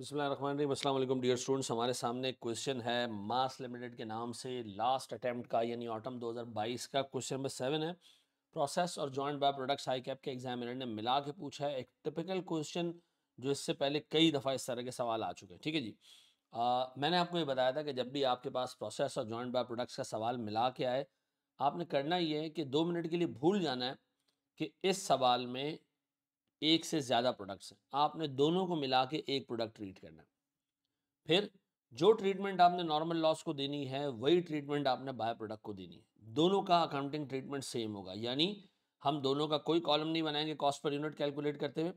असल dear students हमारे सामने क्वेश्चन है मास लिमिटेड के नाम से लास्ट अटैम्प्ट का यानी ऑटम 2022 का क्वेश्चन नंबर सेवन है प्रोसेस और joint by products I CAP के एग्जामिनर ने मिला के पूछा है एक टिपिकल क्वेश्चन जो इससे पहले कई दफ़ा इस तरह के सवाल आ चुके हैं ठीक है जी आ, मैंने आपको ये बताया था कि जब भी आपके पास प्रोसेस और जॉइंट बाय प्रोडक्ट्स का सवाल मिला के आए आपने करना ये है कि दो मिनट के लिए भूल जाना है कि इस सवाल में एक से ज़्यादा प्रोडक्ट्स हैं आपने दोनों को मिला के एक प्रोडक्ट ट्रीट करना है फिर जो ट्रीटमेंट आपने नॉर्मल लॉस को देनी है वही ट्रीटमेंट आपने बाय प्रोडक्ट को देनी है दोनों का अकाउंटिंग ट्रीटमेंट सेम होगा यानी हम दोनों का कोई कॉलम नहीं बनाएंगे कॉस्ट पर यूनिट कैलकुलेट करते हुए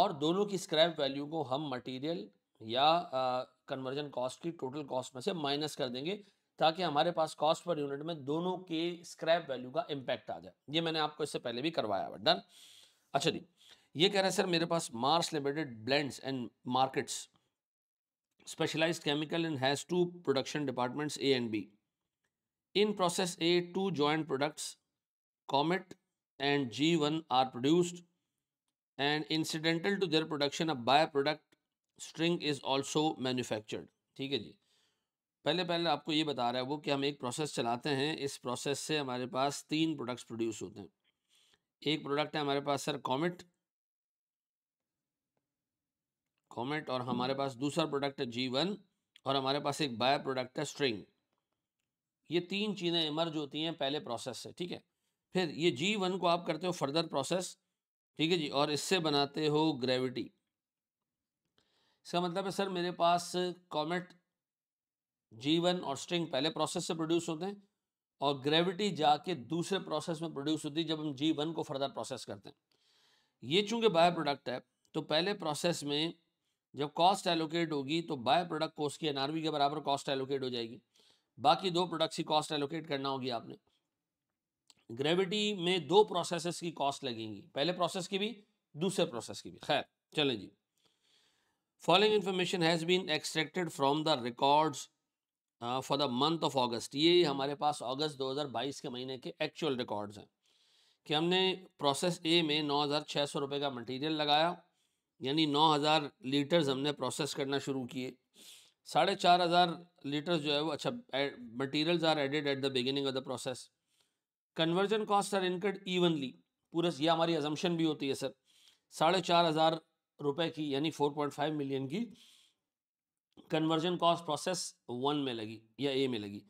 और दोनों की स्क्रैप वैल्यू को हम मटेरियल या कन्वर्जन कॉस्ट की टोटल कॉस्ट में से माइनस कर देंगे ताकि हमारे पास कॉस्ट पर यूनिट में दोनों के स्क्रैप वैल्यू का इम्पैक्ट आ जाए ये मैंने आपको इससे पहले भी करवाया हुआ डन अच्छा जी ये कह रहे हैं सर मेरे पास Mars limited blends and markets specialise chemical in has two production departments A and B in process A two joint products Comet and one are produced and incidental to their production a byproduct String is also manufactured ठीक है जी पहले पहले आपको ये बता रहा है वो कि हम एक प्रोसेस चलाते हैं इस प्रोसेस से हमारे पास तीन प्रोडक्ट्स प्रोड्यूस होते हैं एक प्रोडक्ट है हमारे पास सर कॉमेट कॉमेट और हमारे पास दूसरा प्रोडक्ट है जी वन और हमारे पास एक बाय प्रोडक्ट है स्ट्रिंग ये तीन चीज़ें इमर्ज होती हैं पहले प्रोसेस से ठीक है फिर ये जी वन को आप करते हो फर्दर प्रोसेस ठीक है जी और इससे बनाते हो ग्रेविटी इसका मतलब है सर मेरे पास कॉमेट जी वन और स्ट्रिंग पहले प्रोसेस से प्रोड्यूस होते हैं और ग्रेविटी जाके दूसरे प्रोसेस में प्रोड्यूस होती है जब हम जी वन को फर्दर प्रोसेस करते हैं ये चूंकि बाय प्रोडक्ट है तो पहले प्रोसेस में जब कॉस्ट एलोकेट होगी तो बाय प्रोडक्ट कोस्ट की एनआरवी के बराबर कॉस्ट एलोकेट हो जाएगी बाकी दो प्रोडक्ट्स की कॉस्ट एलोकेट करना होगी आपने ग्रेविटी में दो प्रोसेसेस की कॉस्ट लगेंगी पहले प्रोसेस की भी दूसरे प्रोसेस की भी खैर चलें जी following information has been extracted from the records for the month of August ये हमारे पास अगस्त 2022 के महीने के एक्चुअल रिकॉर्ड्स हैं कि हमने प्रोसेस ए में नौ हज़ार छः सौ रुपये का मटीरियल लगाया यानी 9000 लीटर्स हमने प्रोसेस करना शुरू किए साढ़े चार हज़ार लीटर्स जो है वो अच्छा materials are added at the beginning of the process conversion cost are incurred evenly पूरा ये हमारी एजम्पन भी होती है सर साढ़े चार हज़ार रुपये की यानी फोर पॉइंट फाइव मिलियन की कन्वर्जन कॉस्ट प्रोसेस वन में लगी या ए में लगी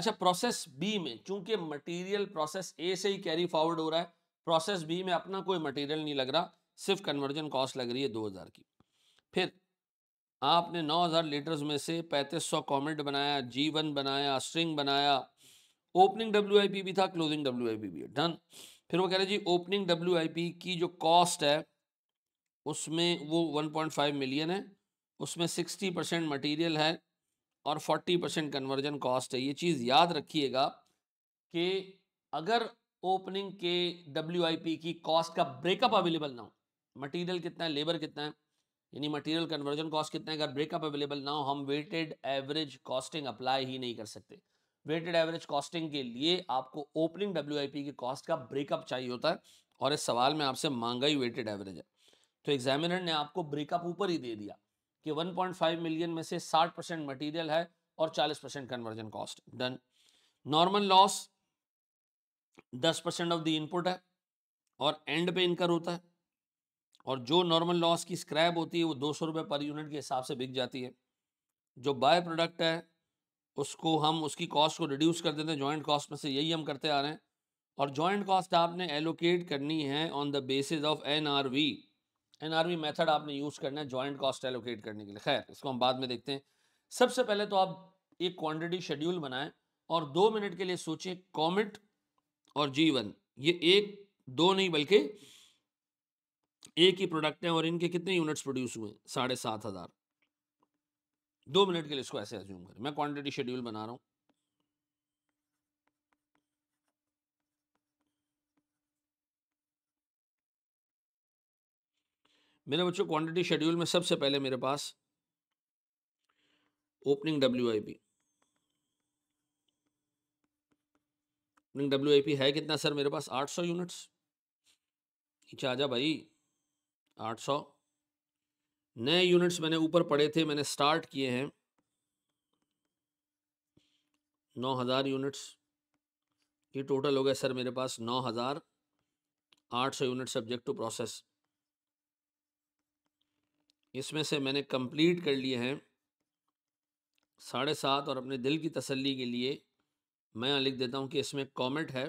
अच्छा प्रोसेस बी में चूंकि मटीरियल प्रोसेस ए से ही कैरी फॉरवर्ड हो रहा है प्रोसेस बी में अपना कोई मटीरियल नहीं लग रहा सिर्फ कन्वर्जन कॉस्ट लग रही है दो हज़ार की फिर आपने नौ हज़ार लीटर्स में से पैंतीस सौ कॉमेंट बनाया जी वन बनाया स्ट्रिंग बनाया ओपनिंग डब्ल्यू आई पी भी था क्लोजिंग डब्ल्यू आई पी भी है डन फिर वो कह रहे जी ओपनिंग डब्ल्यू आई पी की जो कॉस्ट है उसमें वो वन पॉइंट फाइव मिलियन है उसमें सिक्सटी परसेंट मटीरियल है और फोर्टी परसेंट कन्वर्जन कॉस्ट है ये चीज़ याद रखिएगा कि अगर ओपनिंग के डब्ल्यू आई पी की कॉस्ट का ब्रेकअप अवेलेबल ना हो मटेरियल कितना है लेबर कितना है यानी मटेरियल कन्वर्जन कॉस्ट कितना है अगर ब्रेकअप अवेलेबल ना हो हम वेटेड एवरेज कॉस्टिंग अप्लाई ही नहीं कर सकते वेटेड एवरेज कॉस्टिंग के लिए आपको ओपनिंग डब्ल्यू की कॉस्ट का ब्रेकअप चाहिए होता है और इस सवाल में आपसे मांगा ही वेटेड एवरेज है तो एग्जामिनर ने आपको ब्रेकअप ऊपर ही दे दिया कि 1.5 मिलियन में से 60 परसेंट मटीरियल है और 40 percent conversion cost done normal loss 10 percent of the input है और एंड पे इनकर होता है और जो नॉर्मल लॉस की स्क्रैप होती है वो दो सौ रुपये पर यूनिट के हिसाब से बिक जाती है जो बाय प्रोडक्ट है उसको हम उसकी कॉस्ट को रिड्यूस कर देते हैं जॉइंट कॉस्ट में से यही हम करते आ रहे हैं और जॉइंट कॉस्ट आपने एलोकेट करनी है on the basis of N R V N R V method आपने यूज़ करना है जॉइंट कॉस्ट एलोकेट करने के लिए खैर इसको हम बाद में देखते हैं सबसे पहले तो आप एक क्वान्टिटी शेड्यूल बनाएं और दो मिनट के लिए सोचें कॉमिट और जीवन ये एक दो नहीं बल्कि एक ही प्रोडक्ट है और इनके कितने यूनिट्स प्रोड्यूस हुए साढ़े सात हज़ार दो मिनट के लिए इसको ऐसे एज्यूम करें मैं क्वांटिटी शेड्यूल बना रहा हूं मेरे बच्चों क्वांटिटी शेड्यूल में सबसे पहले मेरे पास opening W I P opening W I P है कितना सर मेरे पास आठ सौ यूनिट्स अच्छा भाई आठ सौ नए यूनिट्स मैंने ऊपर पढ़े थे मैंने स्टार्ट किए हैं नौ हज़ार यूनिट्स ये टोटल हो गया सर मेरे पास नौ हज़ार आठ सौ यूनिट सब्जेक्ट टू प्रोसेस इसमें से मैंने कंप्लीट कर लिए हैं साढ़े सात और अपने दिल की तसल्ली के लिए मैं यहाँ लिख देता हूँ कि इसमें कॉमेट है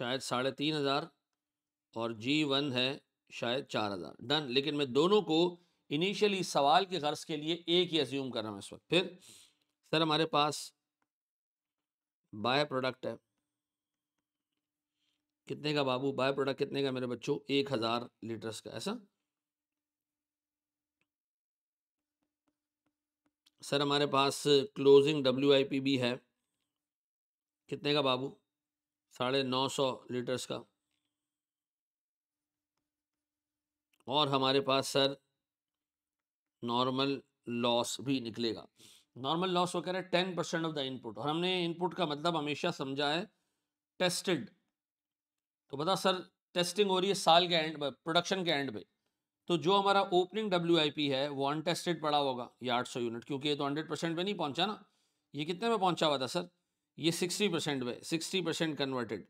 शायद साढ़े तीन हज़ार और जी वन है शायद चार हज़ार डन लेकिन मैं दोनों को इनिशियली सवाल के गर्ज के लिए एक ही एज्यूम कर रहा हूँ इस वक्त फिर सर हमारे पास बाय प्रोडक्ट है कितने का बाबू बाय प्रोडक्ट कितने का मेरे बच्चों एक हज़ार लीटर्स का ऐसा सर हमारे पास क्लोजिंग डब्ल्यू आई पी भी है कितने का बाबू साढ़े नौ सौ लीटर्स का और हमारे पास सर नॉर्मल लॉस भी निकलेगा नॉर्मल लॉस वगैरह ten percent of the input और हमने इनपुट का मतलब हमेशा समझा है टेस्टेड तो बता सर टेस्टिंग हो रही है साल के एंड प्रोडक्शन के एंड पे तो जो हमारा ओपनिंग डब्ल्यू है वो अनटेस्टेड पड़ा होगा ये आठ सौ यूनिट क्योंकि ये तो हंड्रेड परसेंट नहीं पहुँचा ना ये कितने में पहुँचा हुआ था सर ये सिक्सटी परसेंट पे सिक्सटी परसेंट कन्वर्टेड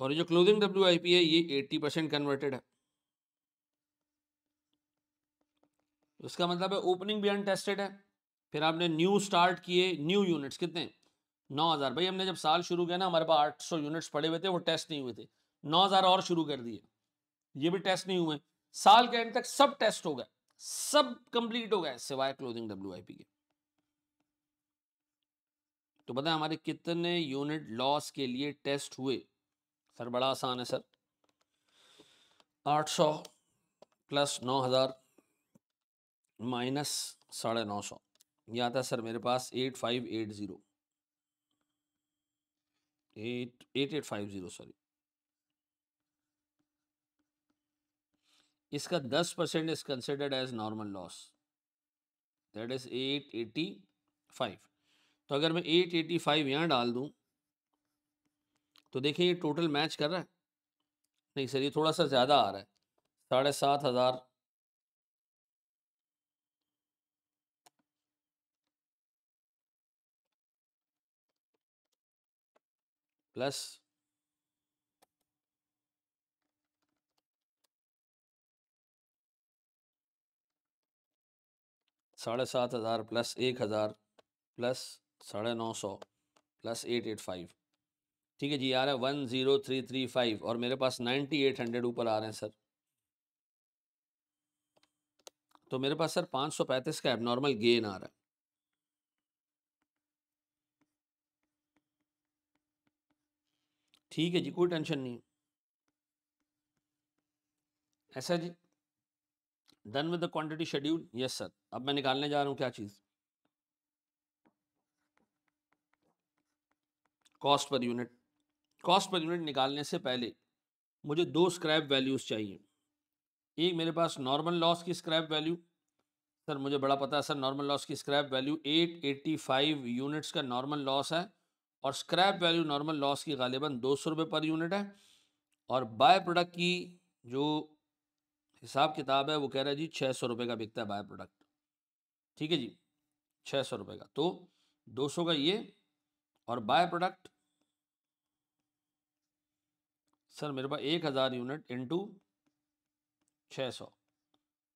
और जो क्लोजिंग डब्ल्यू है ये 80 परसेंट कन्वर्टेड है उसका मतलब है ओपनिंग भी अनटेस्टेड है फिर आपने न्यू स्टार्ट किए न्यू यूनिट्स कितने नौ हज़ार भाई हमने जब साल शुरू किया ना हमारे पास आठ सौ यूनिट्स पड़े हुए थे वो टेस्ट नहीं हुए थे नौ हज़ार और शुरू कर दिए ये भी टेस्ट नहीं हुए साल के एंड तक सब टेस्ट हो गए सब कंप्लीट हो गए सिवाय क्लोजिंग डब्ल्यू के तो बताए हमारे कितने यूनिट लॉस के लिए टेस्ट हुए सर बड़ा आसान है सर आठ सौ प्लस नौ हज़ार माइनस साढ़े नौ सौ यह आता है सर मेरे पास eight five eight zero eight eight eight five zero sorry इसका दस परसेंट is considered as normal loss that is eight eighty five तो अगर मैं एट एटी फाइव यहाँ डाल दूँ तो देखिए ये टोटल मैच कर रहा है नहीं सर ये थोड़ा सा ज़्यादा आ रहा है साढ़े सात हज़ार प्लस साढ़े सात हज़ार प्लस एक हज़ार प्लस साढ़े नौ सौ प्लस एट एट फाइव ठीक है जी आ रहा है one zero three three five और मेरे पास नाइन्टी एट हंड्रेड ऊपर आ रहे हैं सर तो मेरे पास सर पाँच सौ पैंतीस का एबनॉर्मल गेन आ रहा है ठीक है जी कोई टेंशन नहीं ऐसा जी done with the quantity schedule yes sir अब मैं निकालने जा रहा हूँ क्या चीज़ cost per unit cost per unit निकालने से पहले मुझे दो स्क्रैप वैल्यूज़ चाहिए एक मेरे पास नॉर्मल लॉस की स्क्रैप वैल्यू सर मुझे बड़ा पता है सर नॉर्मल लॉस की स्क्रैप वैल्यू 885 यूनिट्स का नॉर्मल लॉस है और स्क्रैप वैल्यू नॉर्मल लॉस की गालिबा दो सौ रुपये पर यूनिट है और बाय प्रोडक्ट की जो हिसाब किताब है वो कह रहा है जी छः सौ रुपये का बिकता है बाय प्रोडक्ट ठीक है जी छः सौ रुपये का तो दो सौ का ये और बाय प्रोडक्ट सर मेरे पास एक हज़ार यूनिट इंटू छः सौ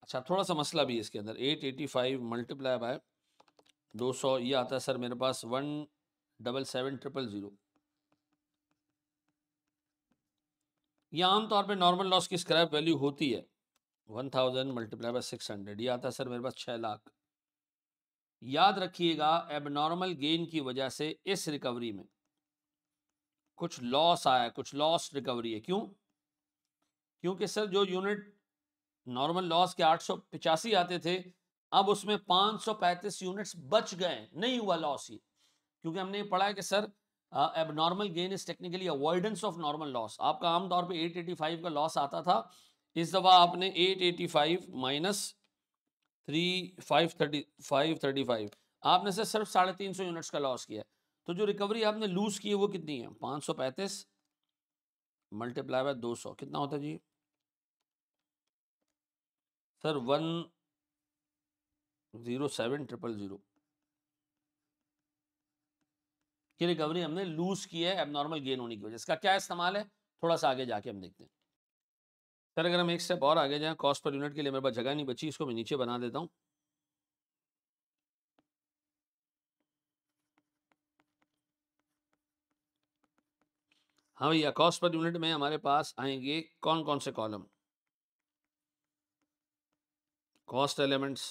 अच्छा थोड़ा सा मसला भी है इसके अंदर eight eighty five multiply by दो सौ ये आता है सर मेरे पास one double seven triple zero ये आमतौर पर नॉर्मल लॉस की स्क्रैप वैल्यू होती है one thousand multiply by six hundred ये आता है सर मेरे पास छः लाख याद रखिएगा एबनॉर्मल गेन की वजह से इस रिकवरी में कुछ लॉस आया कुछ लॉस रिकवरी है क्यों क्योंकि सर जो यूनिट नॉर्मल लॉस के आठ सौ पिचासी आते थे अब उसमें पाँच सौ पैंतीस यूनिट्स बच गए नहीं हुआ लॉस ये क्योंकि हमने ये पढ़ा है कि sir abnormal gain is technically avoidance of normal loss आपका आमतौर पे 885 का लॉस आता था इस दफ़ा आपने 885 minus three five thirty five thirty five आपने सर सिर्फ साढ़े तीन सौ यूनिट्स का लॉस किया तो जो रिकवरी आपने लूज की है वो कितनी है पाँच सौ पैंतीस मल्टीप्लाई बाय दो सौ कितना होता है जी sir one zero seven triple zero की रिकवरी हमने लूज की है एबनॉर्मल गेन होने की वजह इसका क्या इस्तेमाल है थोड़ा सा आगे जाके हम देखते हैं सर अगर हम एक स्टेप और आगे जाएं कॉस्ट पर यूनिट के लिए मेरे पास जगह नहीं बची इसको मैं नीचे बना देता हूँ हाँ भैया कॉस्ट पर यूनिट में हमारे पास आएंगे कौन कौन से कॉलम कॉस्ट एलिमेंट्स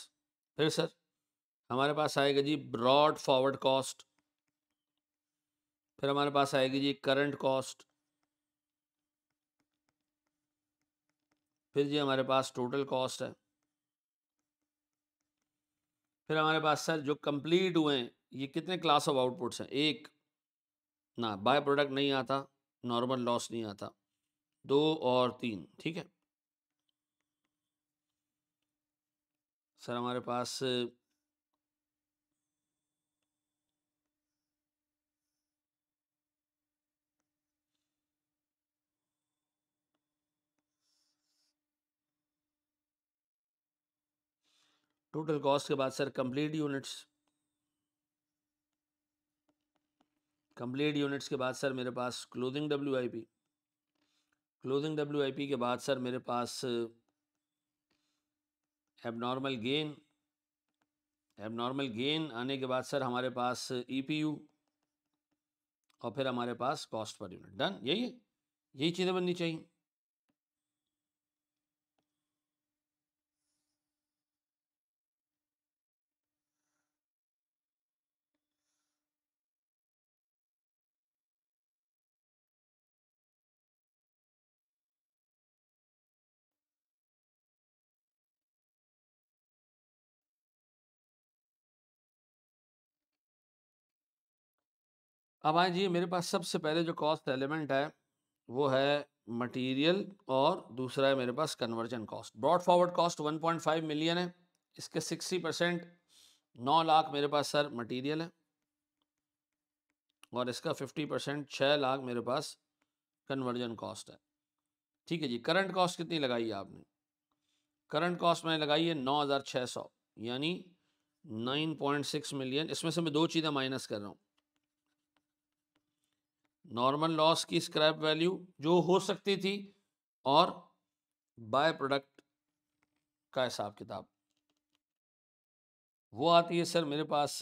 फिर सर हमारे पास आएगा जी ब्रॉड फॉरवर्ड कॉस्ट फिर हमारे पास आएगी जी करंट कॉस्ट फिर जी हमारे पास टोटल कॉस्ट है फिर हमारे पास सर जो कंप्लीट हुए हैं ये कितने क्लास ऑफ आउटपुट्स हैं एक ना बाय प्रोडक्ट नहीं आता नॉर्मल लॉस नहीं आता दो और तीन ठीक है सर हमारे पास टोटल कॉस्ट के बाद sir complete units complete units के बाद सर मेरे पास closing W I P closing W I P के बाद सर मेरे पास एबनॉर्मल गेन एबनॉर्मल गेन आने के बाद सर हमारे पास ई पी यू और फिर हमारे पास कॉस्ट पर यूनिट डन यही यही चीज़ें बननी चाहिए अब आए जी मेरे पास सबसे पहले जो कॉस्ट एलिमेंट है वो है मटेरियल और दूसरा है मेरे पास conversion cost brought forward cost 1.5 million है इसके 60 परसेंट नौ लाख मेरे पास सर मटेरियल है और इसका 50 परसेंट छः लाख मेरे पास कन्वर्जन कॉस्ट है ठीक है जी करंट कॉस्ट कितनी लगाई है आपने करंट कॉस्ट मैंने लगाई है नौ हज़ार छः सौ यानी नाइन पॉइंट सिक्स मिलियन इसमें से मैं दो चीज़ें माइनस कर रहा हूँ नॉर्मल लॉस की स्क्रैप वैल्यू जो हो सकती थी और बाय प्रोडक्ट का हिसाब किताब वो आती है सर मेरे पास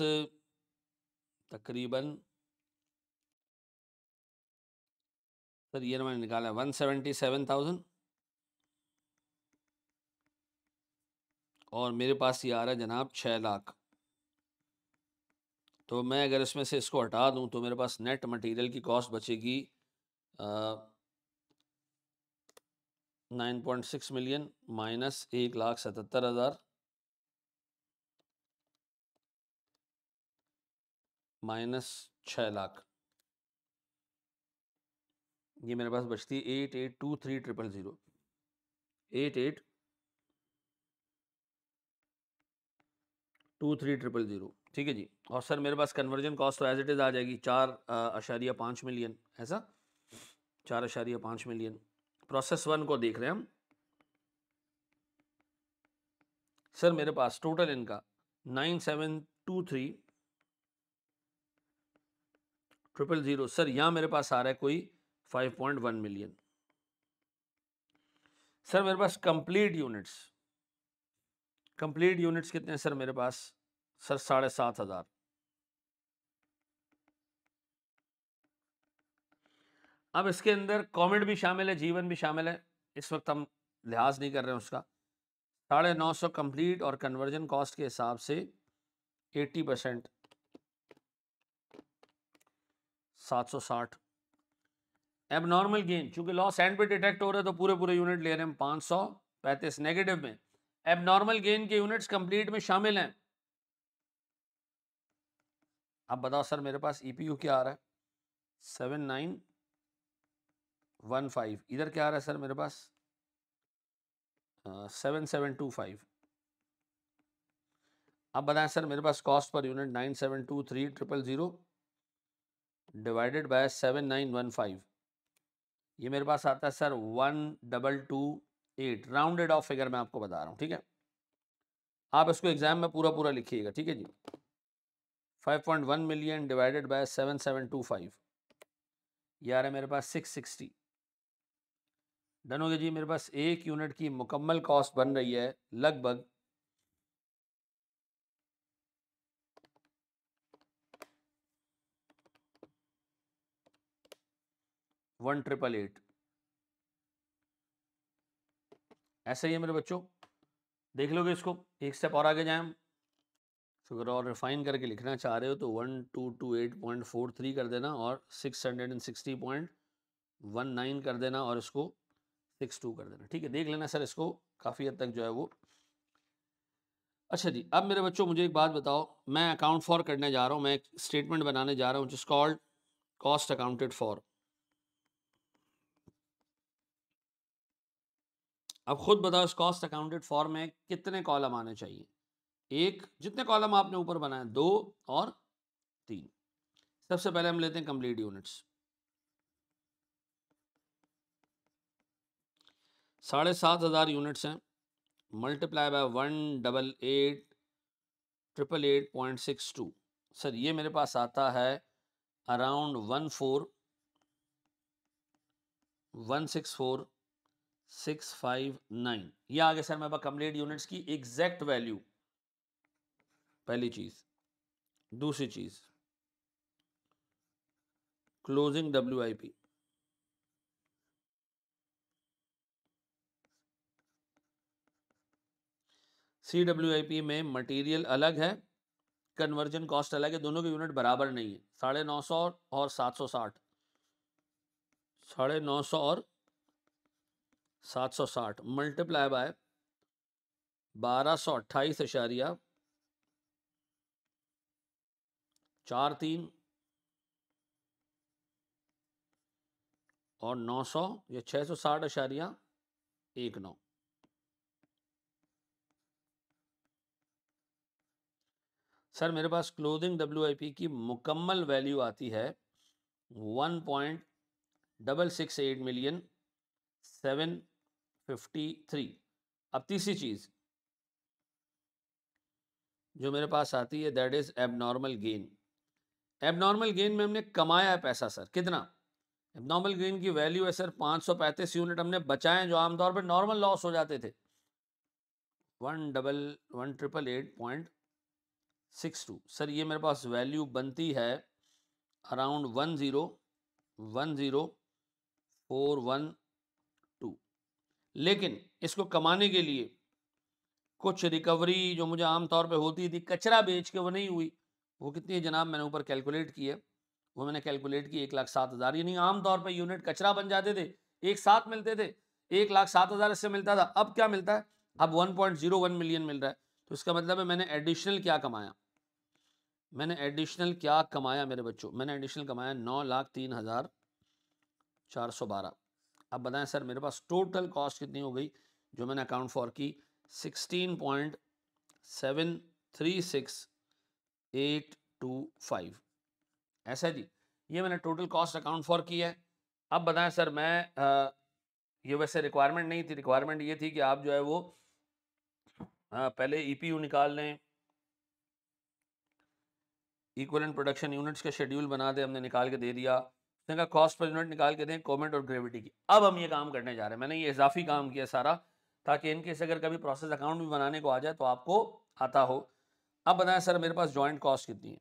तकरीबन सर ये मैंने निकाला वन सेवेंटी सेवन थाउजेंड और मेरे पास ये आ रहा है जनाब छः लाख तो मैं अगर इसमें से इसको हटा दूं तो मेरे पास नेट मटेरियल की कॉस्ट बचेगी nine point six million minus एक लाख सतहत्तर हज़ार माइनस छ लाख ये मेरे पास बचती है eight eight two three triple zero eight eight two three triple zero ठीक है जी और सर मेरे पास कन्वर्जन कॉस्ट तो एज इट इज़ आ जाएगी चार अशारिया पाँच मिलियन ऐसा चार अशारिया पाँच मिलियन प्रोसेस वन को देख रहे हैं हम सर मेरे पास टोटल इनका nine seven two three triple zero sir यहाँ मेरे पास आ रहा है कोई five point one million sir मेरे पास कंप्लीट यूनिट्स कंप्लीट यूनिट्स कितने हैं सर मेरे पास सर साढ़े सात हज़ार अब इसके अंदर कॉमेंट भी शामिल है जीवन भी शामिल है इस वक्त हम लिहाज नहीं कर रहे हैं उसका साढ़े नौ सौ कंप्लीट और कन्वर्जन कॉस्ट के हिसाब से एट्टी परसेंट सात सौ साठ एब नॉर्मल गेन चूंकि लॉस एंड पे डिटेक्ट हो रहे तो पूरे पूरे यूनिट ले रहे हैं पाँच सौ पैंतीस नेगेटिव में एब नॉर्मल गेन के यूनिट्स कंप्लीट में शामिल हैं अब बताओ सर मेरे पास ई e क्या आ रहा है सेवन नाइन वन फाइव इधर क्या आ रहा है सर मेरे पास सेवन सेवन टू फाइव अब बताएं सर मेरे पास cost per unit nine seven two three triple zero divided by seven nine one five ये मेरे पास आता है sir one double two eight rounded off figure मैं आपको बता रहा हूँ ठीक है आप इसको एग्जाम में पूरा पूरा लिखिएगा ठीक है जी 5.1 मिलियन डिवाइडेड बाय 7725 यार है मेरे पास 660 डन हो गया जी मेरे पास एक यूनिट की मुकम्मल कॉस्ट बन रही है लगभग वन ट्रिपल एट ऐसा ही है मेरे बच्चों देख लोगे इसको एक स्टेप और आगे जाए हम तो अगर और रिफाइन करके लिखना चाह रहे हो तो one two two eight point four three कर देना और six hundred and sixty point one nine कर देना और इसको सिक्स टू कर देना ठीक है देख लेना सर इसको काफ़ी हद तक जो है वो अच्छा जी अब मेरे बच्चों मुझे एक बात बताओ मैं अकाउंट फॉर करने जा रहा हूँ मैं एक स्टेटमेंट बनाने जा रहा हूँ जिस कॉल्ड कॉस्ट अकाउंटेड फॉर अब खुद बताओ इस कॉस्ट अकाउंटेड फॉर में कितने कॉलम आने चाहिए एक जितने कॉलम आपने ऊपर बनाए दो और तीन सबसे पहले हम लेते हैं कंप्लीट यूनिट्स साढ़े सात हज़ार यूनिट्स हैं multiply by one double eight triple eight point six two sir ये मेरे पास आता है around one four one six four six five nine ये आगे सर मेरे पास कंप्लीट यूनिट्स की एग्जैक्ट वैल्यू पहली चीज़ दूसरी चीज़ closing W I P C W I P में मटेरियल अलग है कन्वर्जन कॉस्ट अलग है दोनों के यूनिट बराबर नहीं है साढ़े नौ सौ और सात सौ साठ साढ़े नौ सौ और सात सौ साठ मल्टीप्लाई बाय बारह सौ अट्ठाईस इशारिया चार तीन और नौ सौ या छः सौ साठ अशारिया एक नौ सर मेरे पास क्लोजिंग डब्ल्यू की मुकम्मल वैल्यू आती है one point double six eight million seven fifty three अब तीसरी चीज़ जो मेरे पास आती है that is abnormal gain abnormal gain में हमने कमाया है पैसा सर कितना एबनॉर्मल गेन की वैल्यू है सर पाँच यूनिट हमने बचाए जो आमतौर पर नॉर्मल लॉस हो जाते थे one double one triple eight point six two sir ये मेरे पास वैल्यू बनती है around one zero one zero four one two लेकिन इसको कमाने के लिए कुछ रिकवरी जो मुझे आमतौर पे होती थी कचरा बेच के वो नहीं हुई वो कितनी है जनाब मैंने ऊपर कैलकुलेट की है वो मैंने कैलकुलेट की एक लाख सात हज़ार यानी आमतौर पर यूनिट कचरा बन जाते थे एक साथ मिलते थे एक लाख सात हज़ार इससे मिलता था अब क्या मिलता है अब one point zero one million मिल रहा है तो इसका मतलब है मैंने एडिशनल क्या कमाया मैंने एडिशनल क्या कमाया मेरे बच्चों मैंने एडिशनल कमाया नौ लाख तीन हज़ार चार सौ बारह अब बताएं सर मेरे पास टोटल कॉस्ट कितनी हो गई जो मैंने अकाउंट फॉर की sixteen point seven three six eight two five ऐसा है जी ये मैंने टोटल कॉस्ट अकाउंट फॉर किया है अब बताएं सर मैं आ, ये वैसे रिक्वायरमेंट नहीं थी रिक्वायरमेंट ये थी कि आप जो है वो आ, पहले ईपीयू e निकाल लें इक्वलेंट प्रोडक्शन यूनिट्स का शेड्यूल बना दे हमने निकाल के दे दिया उसने कहा कॉस्ट पर यूनिट निकाल के दें कोमेंट और ग्रेविटी की अब हम ये काम करने जा रहे हैं मैंने ये इजाफी काम किया सारा ताकि इनकेस अगर कभी प्रोसेस अकाउंट भी बनाने को आ जाए तो आपको आता हो अब बताएं सर मेरे पास जॉइंट कॉस्ट कितनी है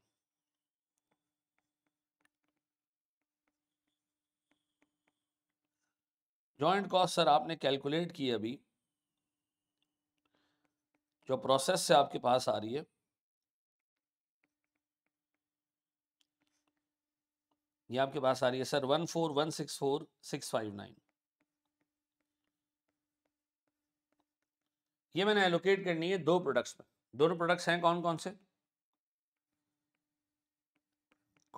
जॉइंट कॉस्ट सर आपने कैलकुलेट की अभी जो प्रोसेस से आपके पास आ रही है ये आपके पास आ रही है sir one four one six four six five nine ये मैंने एलोकेट करनी है दो प्रोडक्ट्स में दोनों प्रोडक्ट्स हैं कौन कौन से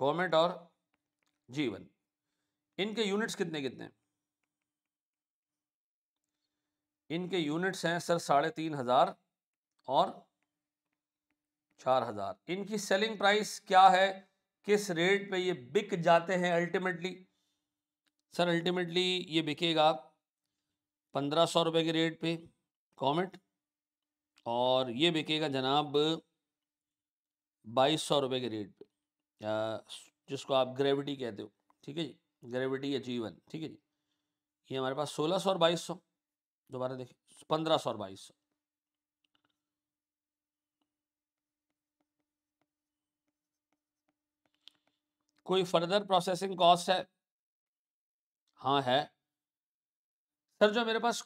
कॉमेट और जीवन इनके यूनिट्स कितने कितने इनके यूनिट्स हैं सर साढ़े तीन हजार और चार हजार इनकी सेलिंग प्राइस क्या है किस रेट पे ये बिक जाते हैं अल्टीमेटली सर अल्टीमेटली ये बिकेगा पंद्रह सौ रुपये के रेट पे कॉमेट और ये बिकेगा जनाब बाईस सौ रुपये के रेट पे जिसको आप ग्रेविटी कहते हो ठीक है जी ग्रेविटी अचीवन ठीक है जी ये हमारे पास सोलह सौ और बाईस सौ दोबारा देखिए पंद्रह सौ और बाईस सौ कोई फर्दर प्रोसेसिंग कॉस्ट है हाँ है सर जो मेरे पास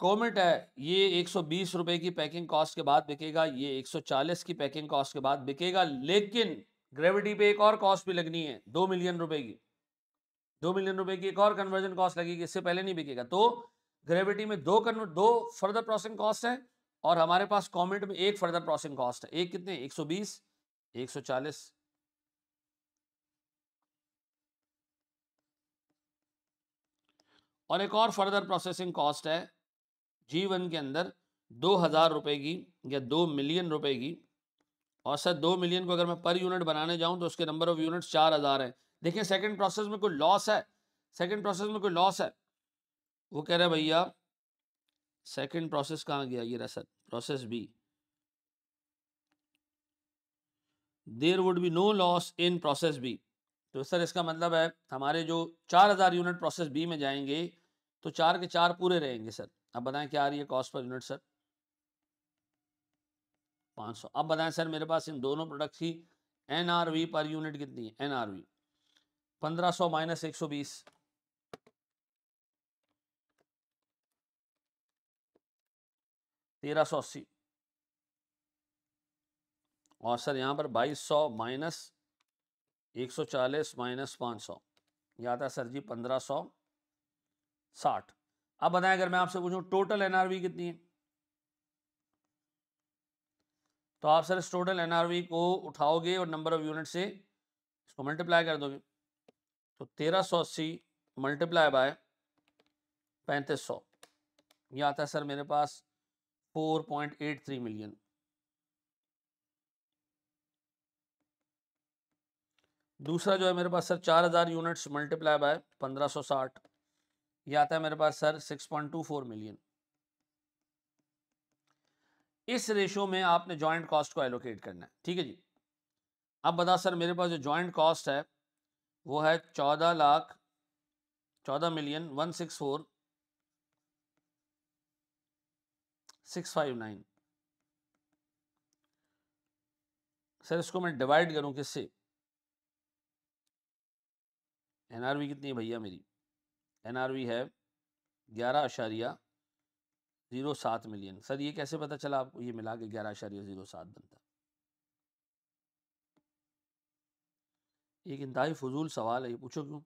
कोमेट है ये एक सौ की पैकिंग कॉस्ट के बाद बिकेगा ये 140 की पैकिंग कॉस्ट के बाद बिकेगा लेकिन ग्रेविटी पे एक और कॉस्ट भी लगनी है दो मिलियन रुपए की दो मिलियन रुपए की एक और कन्वर्जन कॉस्ट लगेगी इससे पहले नहीं बिकेगा तो ग्रेविटी में दो कन्वर्ट दो फर्दर प्रोसेसिंग कॉस्ट है और हमारे पास कॉमेट में एक फर्दर प्रोसेसिंग कॉस्ट है एक कितने 120 140 और एक और फर्दर प्रोसेसिंग कॉस्ट है जीवन के अंदर दो हज़ार रुपये की या दो मिलियन रुपए की औसत दो मिलियन को अगर मैं पर यूनिट बनाने जाऊँ तो उसके नंबर ऑफ़ यूनिट्स चार हज़ार हैं देखिए सेकंड प्रोसेस में कोई लॉस है सेकंड प्रोसेस में कोई लॉस है वो कह रहे हैं भैया सेकंड प्रोसेस कहाँ गया ये रसद process B there would be no loss in process B तो सर इसका मतलब है हमारे जो चार हज़ार यूनिट प्रोसेस बी में जाएंगे तो चार के चार पूरे रहेंगे सर अब बताएं क्या आ रही है कॉस्ट पर यूनिट सर 500 अब बताएं सर मेरे पास इन दोनों प्रोडक्ट की N R V per unit कितनी है एन आर वी पंद्रह सौ माइनस एक सौ बीस तेरह सौ अस्सी और सर यहाँ पर बाईस सौ माइनस एक सौ चालीस माइनस पाँच सौ यह आता है सर जी पंद्रह सौ साठ अब बताएं अगर मैं आपसे पूछूं टोटल एनआरवी कितनी है तो आप सर इस टोटल एनआरवी को उठाओगे और नंबर ऑफ यूनिट से इसको मल्टीप्लाई कर दोगे तो तेरह सौ अस्सी मल्टीप्लाई बाय पैंतीस सौ यह आता है सर मेरे पास four point eight three million दूसरा जो है मेरे पास सर चार हज़ार यूनिट्स मल्टीप्लाई बाय पंद्रह सौ साठ ये आता है मेरे पास सर 6.24 मिलियन इस रेशो में आपने जॉइंट कॉस्ट को एलोकेट करना है ठीक है जी अब बता सर मेरे पास जो जॉइंट कॉस्ट है वो है चौदह लाख चौदह million one six four six five nine sir इसको मैं डिवाइड करूं किससे एनआरवी कितनी है भैया मेरी वी है ग्यारह अशारिया ज़ीरो सात मिलियन सर ये कैसे पता चला आपको ये मिला के ग्यारह अशारिया ज़ीरो सात बनता एक इंतहाई फजूल सवाल है ये पूछो क्यों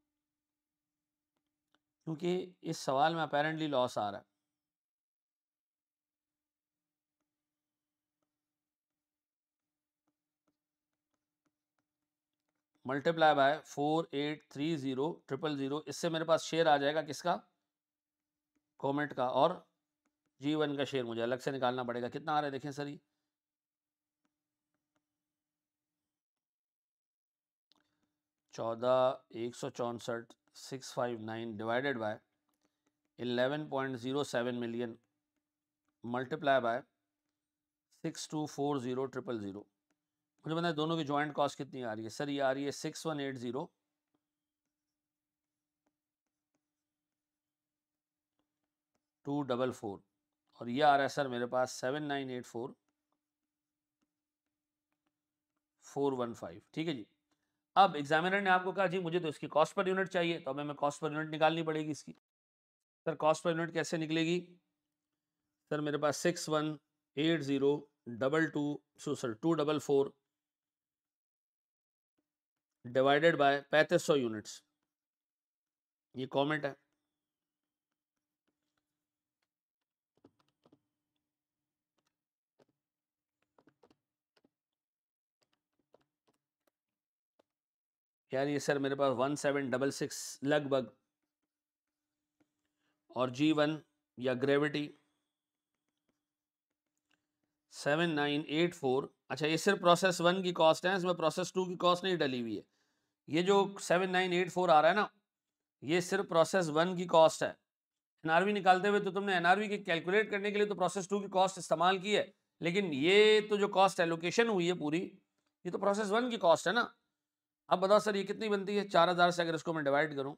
क्योंकि इस सवाल में अपेरेंटली लॉस आ रहा है multiply by four eight three zero triple zero इससे मेरे पास शेयर आ जाएगा किसका कॉमेंट का और जी वन का शेयर मुझे अलग से निकालना पड़ेगा कितना आ रहा है देखें सर ये चौदह एक सौ चौंसठ six five nine divided by eleven point zero seven million multiply by six two four zero triple zero मुझे बताया दोनों की ज्वाइंट कॉस्ट कितनी आ रही है सर ये आ रही है six one eight zero two double four और ये आ रहा है सर मेरे पास seven nine eight four four one five ठीक है जी अब एग्जामिनर ने आपको कहा जी मुझे तो इसकी कॉस्ट पर यूनिट चाहिए तो अब हमें कॉस्ट पर यूनिट निकालनी पड़ेगी इसकी सर कॉस्ट पर यूनिट कैसे निकलेगी सर मेरे पास six one eight zero double two so sir two double four divided by पैंतीस सौ यूनिट्स ये कमेंट है यार ये सर मेरे पास वन सेवन डबल सिक्स लगभग और जी वन या gravity seven nine eight four अच्छा ये सिर्फ प्रोसेस वन की कॉस्ट है इसमें प्रोसेस टू की कॉस्ट नहीं डली हुई है ये जो सेवन नाइन एट फोर आ रहा है ना ये सिर्फ प्रोसेस वन की कॉस्ट है एनआरवी निकालते हुए तो तुमने एनआरवी की कैलकुलेट करने के लिए तो प्रोसेस टू की कॉस्ट इस्तेमाल की है लेकिन ये तो जो कॉस्ट एलोकेशन हुई है पूरी ये तो प्रोसेस वन की कॉस्ट है ना अब बताओ सर ये कितनी बनती है चार हज़ार से अगर इसको मैं डिवाइड करूँ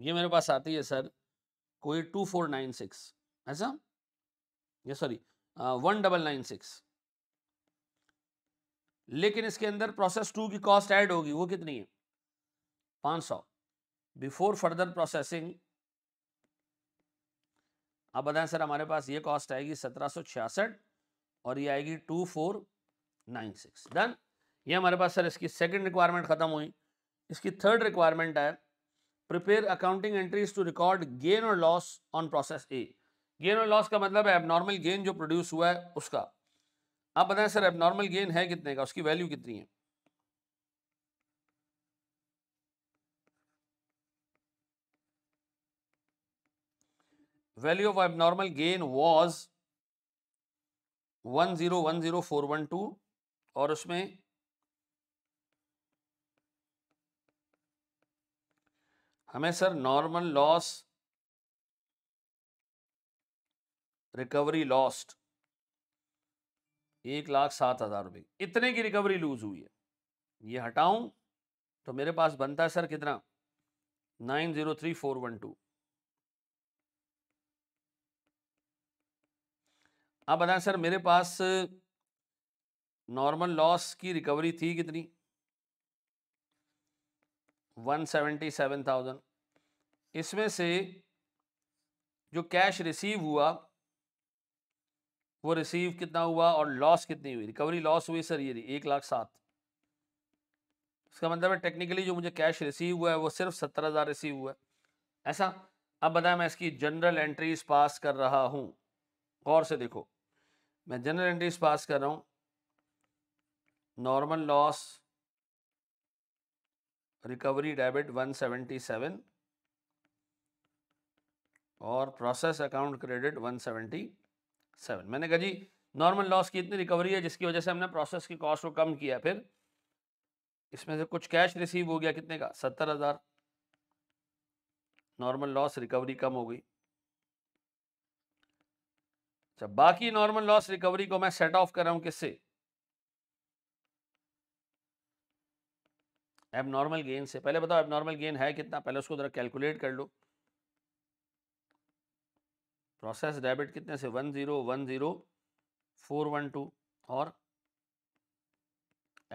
ये मेरे पास आती है सर कोई टू फोर नाइन सिक्स ऐसा ये sorry one double nine six लेकिन इसके अंदर प्रोसेस टू की कॉस्ट ऐड होगी वो कितनी है पांच सौ बिफोर फर्दर प्रोसेसिंग आप बताएं सर हमारे पास ये कॉस्ट आएगी सत्रह सौ छियासठ और ये आएगी two four nine six done ये हमारे पास सर इसकी सेकंड रिक्वायरमेंट ख़त्म हुई इसकी थर्ड रिक्वायरमेंट है prepare accounting entries to record gain और loss on process A gain और लॉस का मतलब है एबनॉर्मल गेन जो प्रोड्यूस हुआ है उसका आप बताएं सर एबनॉर्मल गेन है कितने का उसकी वैल्यू कितनी है value of abnormal gain was one one zero zero four one two और उसमें हमें sir normal loss recovery lost एक लाख सात हज़ार रुपये इतने की रिकवरी लूज हुई है ये हटाऊं तो मेरे पास बनता है सर कितना nine zero three four one two आप बताएं सर मेरे पास नॉर्मल लॉस की रिकवरी थी कितनी वन सेवेंटी सेवन थाउजेंड इसमें से जो कैश रिसीव हुआ वो रिसीव कितना हुआ और लॉस कितनी हुई रिकवरी लॉस हुई सर ये एक लाख सात इसका मतलब है टेक्निकली जो मुझे कैश रिसीव हुआ है वो सिर्फ सत्तर हज़ार रिसीव हुआ है ऐसा अब बताया मैं इसकी जनरल एंट्रीज पास कर रहा हूँ गौर से देखो मैं जनरल एंट्रीज पास कर रहा हूँ नॉर्मल लॉस रिकवरी डेबिट 177 और process account credit seventy seven मैंने कहा जी नॉर्मल लॉस की इतनी रिकवरी है जिसकी वजह से हमने प्रोसेस की कॉस्ट को कम किया फिर इसमें से कुछ कैश रिसीव हो गया कितने का सत्तर हज़ार नॉर्मल लॉस रिकवरी कम हो गई अच्छा बाकी नॉर्मल लॉस रिकवरी को मैं सेट ऑफ कर रहा हूं किससे एब नॉर्मल गेन से पहले बताओ एब नॉर्मल गेन है कितना पहले उसको जरा कैलकुलेट कर लो प्रोसेस डेबिट कितने से one zero one zero four one two और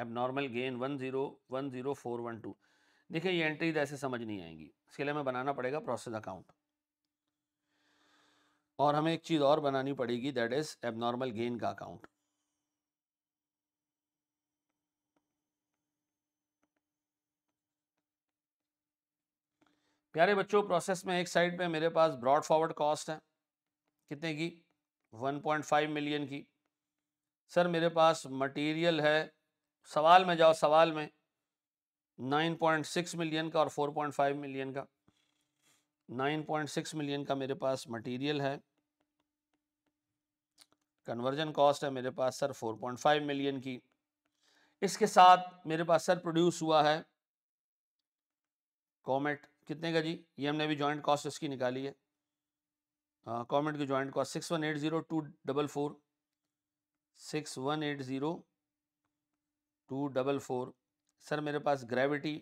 abnormal gain one zero one zero four one two देखिए ये एंट्री ऐसे समझ नहीं आएंगी इसके लिए हमें बनाना पड़ेगा प्रोसेस अकाउंट और हमें एक चीज़ और बनानी पड़ेगी that is abnormal gain का अकाउंट प्यारे बच्चों प्रोसेस में एक साइड पे मेरे पास ब्रॉड फॉरवर्ड कॉस्ट है कितने की 1.5 मिलियन की सर मेरे पास मटेरियल है सवाल में जाओ सवाल में 9.6 मिलियन का और 4.5 मिलियन का 9.6 मिलियन का मेरे पास मटेरियल है कन्वर्जन कॉस्ट है मेरे पास सर 4.5 मिलियन की इसके साथ मेरे पास सर प्रोड्यूस हुआ है कॉमेट कितने का जी ये हमने अभी जॉइंट कॉस्ट इसकी निकाली है कॉमेंट की joint cost six one eight zero two double four six one eight zero two double four sir मेरे पास gravity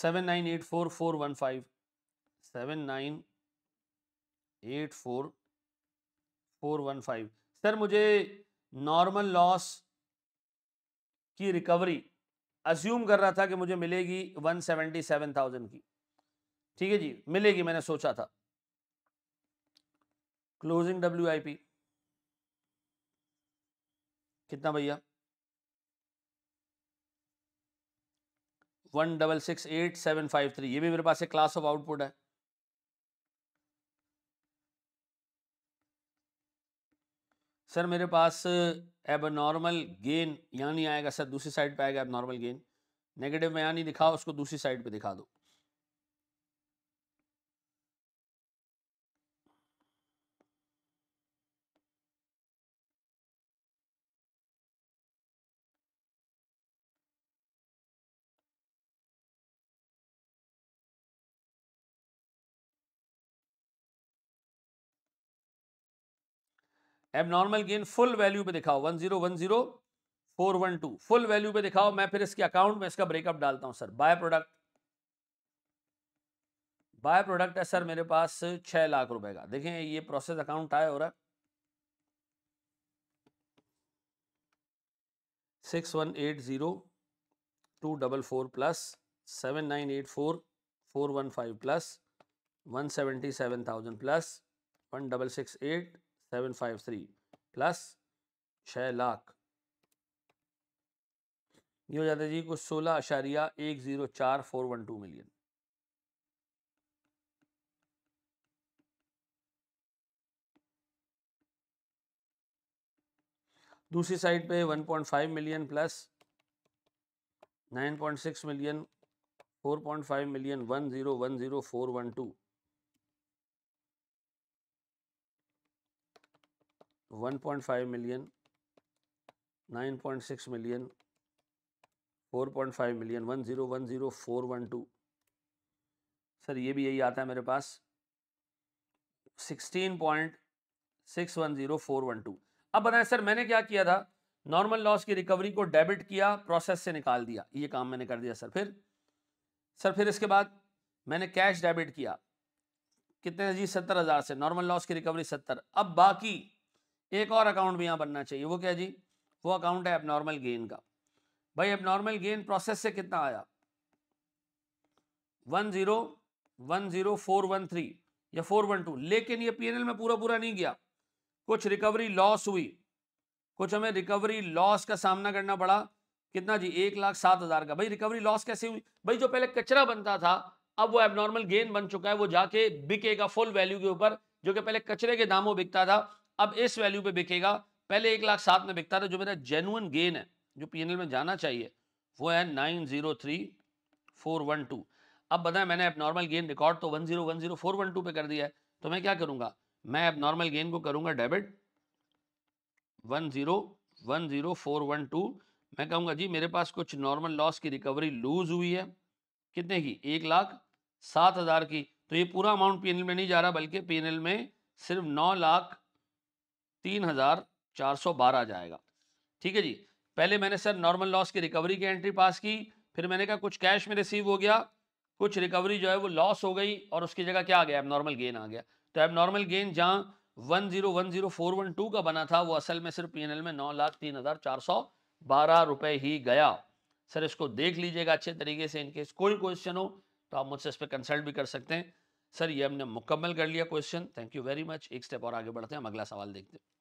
seven nine eight four four one five seven nine eight four four one five sir मुझे normal loss की recovery assume कर रहा था कि मुझे मिलेगी वन सेवेंटी सेवन थाउजेंड की ठीक है जी मिलेगी मैंने सोचा था क्लोजिंग डब्ल्यू आई पी कितना भैया one double six eight seven five three ये भी मेरे पास एक क्लास ऑफ आउटपुट है सर मेरे पास एब नॉर्मल गेन यहाँ नहीं आएगा सर दूसरी साइड पे आएगा एब नॉर्मल गेन नेगेटिव में यहाँ नहीं दिखा उसको दूसरी साइड पे दिखा दो एबनॉर्मल गेन फुल वैल्यू पे दिखाओ one zero one zero four one two full value पे दिखाओ मैं फिर इसके अकाउंट में इसका ब्रेकअप डालता हूं sir by product by product है सर मेरे पास छह लाख रुपए का देखें ये प्रोसेस अकाउंट आया हो रहा six one eight zero two double four plus seven nine eight four four one five plus one seventy seven thousand plus one double six eight seven five three plus छ लाख ये हो जाता है जी कुछ सोलह अशारिया एक ज़ीरो चार फोर वन टू मिलियन दूसरी साइड पे 1.5 million plus 9.6 million 4.5 million 1010412 1.5 million 9.6 million 4.5 million one zero one zero four one two sir ये भी यही आता है मेरे पास sixteen point six one zero four one two अब बताएं सर मैंने क्या किया था नॉर्मल लॉस की रिकवरी को डेबिट किया प्रोसेस से निकाल दिया ये काम मैंने कर दिया सर फिर सर फिर इसके बाद मैंने कैश डेबिट किया कितने जी सत्तर हज़ार से नॉर्मल लॉस की रिकवरी सत्तर अब बाकी एक और अकाउंट भी यहाँ बनना चाहिए वो क्या जी वो अकाउंट है एबनॉर्मल गेन का भाई एबनॉर्मल गेन प्रोसेस से कितना आया one zero one zero four one three या फोर वन टू लेकिन ये पीएनएल में पूरा पूरा नहीं गया कुछ रिकवरी लॉस हुई कुछ हमें रिकवरी लॉस का सामना करना पड़ा कितना जी एक लाख सात हजार का भाई रिकवरी लॉस कैसे हुई भाई जो पहले कचरा बनता था अब वो एबनॉर्मल गेन बन चुका है वो जाके बिकेगा फुल वैल्यू के ऊपर जो कि पहले कचरे के दामों बिकता था अब इस वैल्यू पे बिकेगा पहले एक लाख सात में बिकता था जो मेरा जेनुअन गेन है जो पी में जाना चाहिए वो है nine zero three four one two अब बताएं मैंने अब नॉर्मल गेन रिकॉर्ड तो one zero one zero four one two पर कर दिया है तो मैं क्या करूंगा मैं अब नॉर्मल गेन को करूंगा debit one zero one zero four one two मैं कहूँगा जी मेरे पास कुछ नॉर्मल लॉस की रिकवरी लूज हुई है कितने की एक लाख सात हज़ार की तो ये पूरा अमाउंट पी में नहीं जा रहा बल्कि पी में सिर्फ नौ लाख तीन हज़ार चार सौ बारह आ जाएगा ठीक है जी पहले मैंने सर नॉर्मल लॉस की रिकवरी की एंट्री पास की फिर मैंने कहा कुछ कैश में रिसीव हो गया कुछ रिकवरी जो है वो लॉस हो गई और उसकी जगह क्या आ गया नॉर्मल गेन आ गया तो एबनॉर्मल नॉर्मल गेन जहाँ one zero one zero four one two का बना था वो असल में सिर्फ पी में नौ लाख तीन हज़ार चार सौ बारह रुपए ही गया सर इसको देख लीजिएगा अच्छे तरीके से इनकेस कोई क्वेश्चन हो तो आप मुझसे इस पर कंसल्ट भी कर सकते हैं सर ये हमने मुकम्मल कर लिया question thank you very much एक स्टेप और आगे बढ़ते हैं हम अगला सवाल देखते हैं